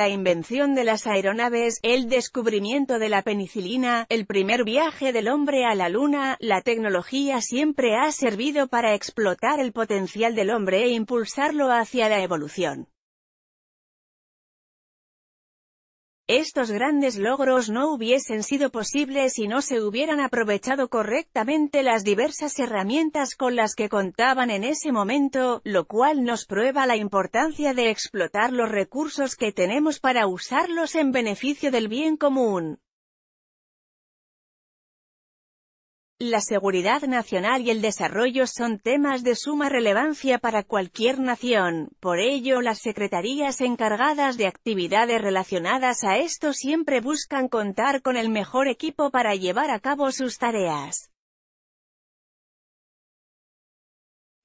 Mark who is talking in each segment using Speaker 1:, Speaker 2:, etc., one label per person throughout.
Speaker 1: la invención de las aeronaves, el descubrimiento de la penicilina, el primer viaje del hombre a la luna, la tecnología siempre ha servido para explotar el potencial del hombre e impulsarlo hacia la evolución. Estos grandes logros no hubiesen sido posibles si no se hubieran aprovechado correctamente las diversas herramientas con las que contaban en ese momento, lo cual nos prueba la importancia de explotar los recursos que tenemos para usarlos en beneficio del bien común. La seguridad nacional y el desarrollo son temas de suma relevancia para cualquier nación, por ello las secretarías encargadas de actividades relacionadas a esto siempre buscan contar con el mejor equipo para llevar a cabo sus tareas.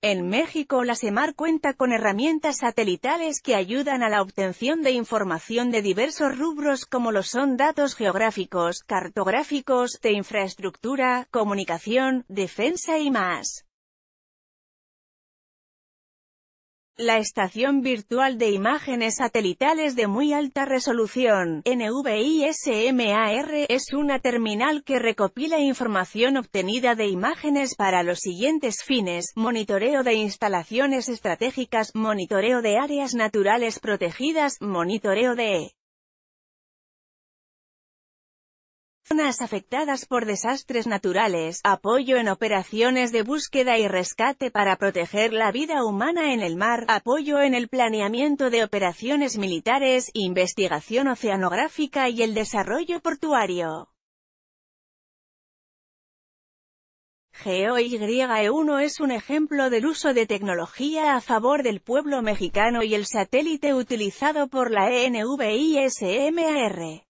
Speaker 1: En México la SEMAR cuenta con herramientas satelitales que ayudan a la obtención de información de diversos rubros como lo son datos geográficos, cartográficos, de infraestructura, comunicación, defensa y más. La estación virtual de imágenes satelitales de muy alta resolución, NVISMAR, es una terminal que recopila información obtenida de imágenes para los siguientes fines, monitoreo de instalaciones estratégicas, monitoreo de áreas naturales protegidas, monitoreo de zonas afectadas por desastres naturales, apoyo en operaciones de búsqueda y rescate para proteger la vida humana en el mar, apoyo en el planeamiento de operaciones militares, investigación oceanográfica y el desarrollo portuario. GOYE1 es un ejemplo del uso de tecnología a favor del pueblo mexicano y el satélite utilizado por la ENVISMAR.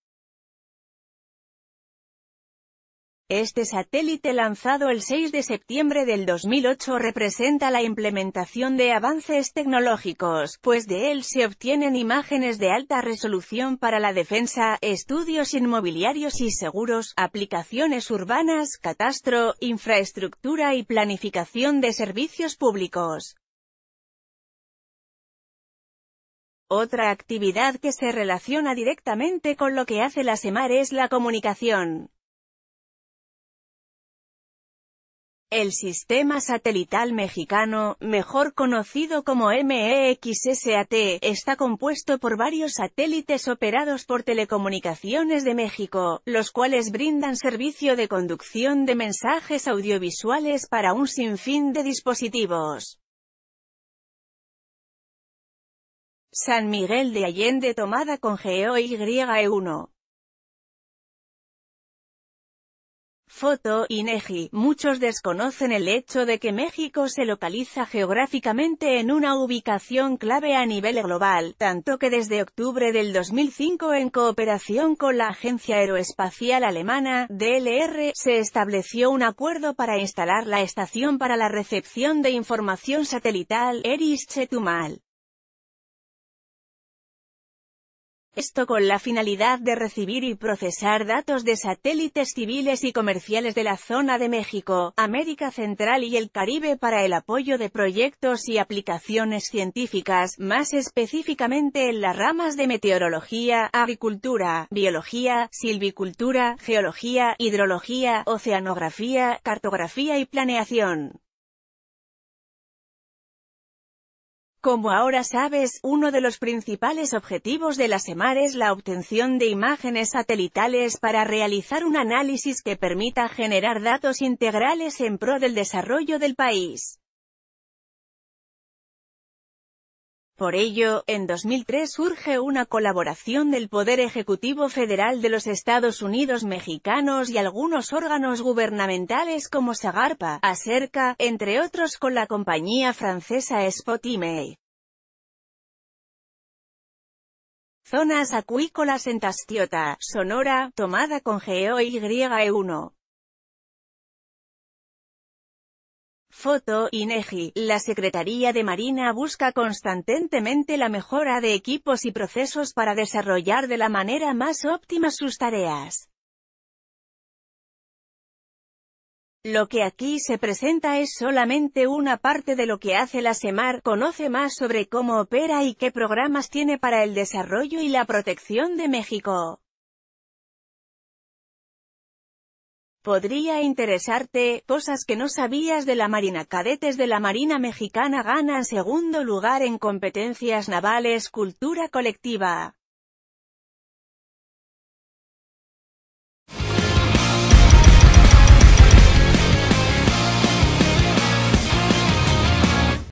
Speaker 1: Este satélite lanzado el 6 de septiembre del 2008 representa la implementación de avances tecnológicos, pues de él se obtienen imágenes de alta resolución para la defensa, estudios inmobiliarios y seguros, aplicaciones urbanas, catastro, infraestructura y planificación de servicios públicos. Otra actividad que se relaciona directamente con lo que hace la SEMAR es la comunicación. El sistema satelital mexicano, mejor conocido como MEXSAT, está compuesto por varios satélites operados por Telecomunicaciones de México, los cuales brindan servicio de conducción de mensajes audiovisuales para un sinfín de dispositivos. San Miguel de Allende tomada con GOY1 e Foto, INEGI. Muchos desconocen el hecho de que México se localiza geográficamente en una ubicación clave a nivel global, tanto que desde octubre del 2005 en cooperación con la Agencia Aeroespacial Alemana, DLR, se estableció un acuerdo para instalar la Estación para la Recepción de Información Satelital, Eris Chetumal. Esto con la finalidad de recibir y procesar datos de satélites civiles y comerciales de la zona de México, América Central y el Caribe para el apoyo de proyectos y aplicaciones científicas, más específicamente en las ramas de meteorología, agricultura, biología, silvicultura, geología, hidrología, oceanografía, cartografía y planeación. Como ahora sabes, uno de los principales objetivos de la SEMAR es la obtención de imágenes satelitales para realizar un análisis que permita generar datos integrales en pro del desarrollo del país. Por ello, en 2003 surge una colaboración del Poder Ejecutivo Federal de los Estados Unidos mexicanos y algunos órganos gubernamentales como Sagarpa, Acerca, entre otros con la compañía francesa Spotime. Zonas acuícolas en Tastiota, Sonora, tomada con GOY1. E Foto, INEGI, la Secretaría de Marina busca constantemente la mejora de equipos y procesos para desarrollar de la manera más óptima sus tareas. Lo que aquí se presenta es solamente una parte de lo que hace la SEMAR, conoce más sobre cómo opera y qué programas tiene para el desarrollo y la protección de México. Podría interesarte, cosas que no sabías de la Marina Cadetes de la Marina Mexicana ganan segundo lugar en competencias navales Cultura Colectiva.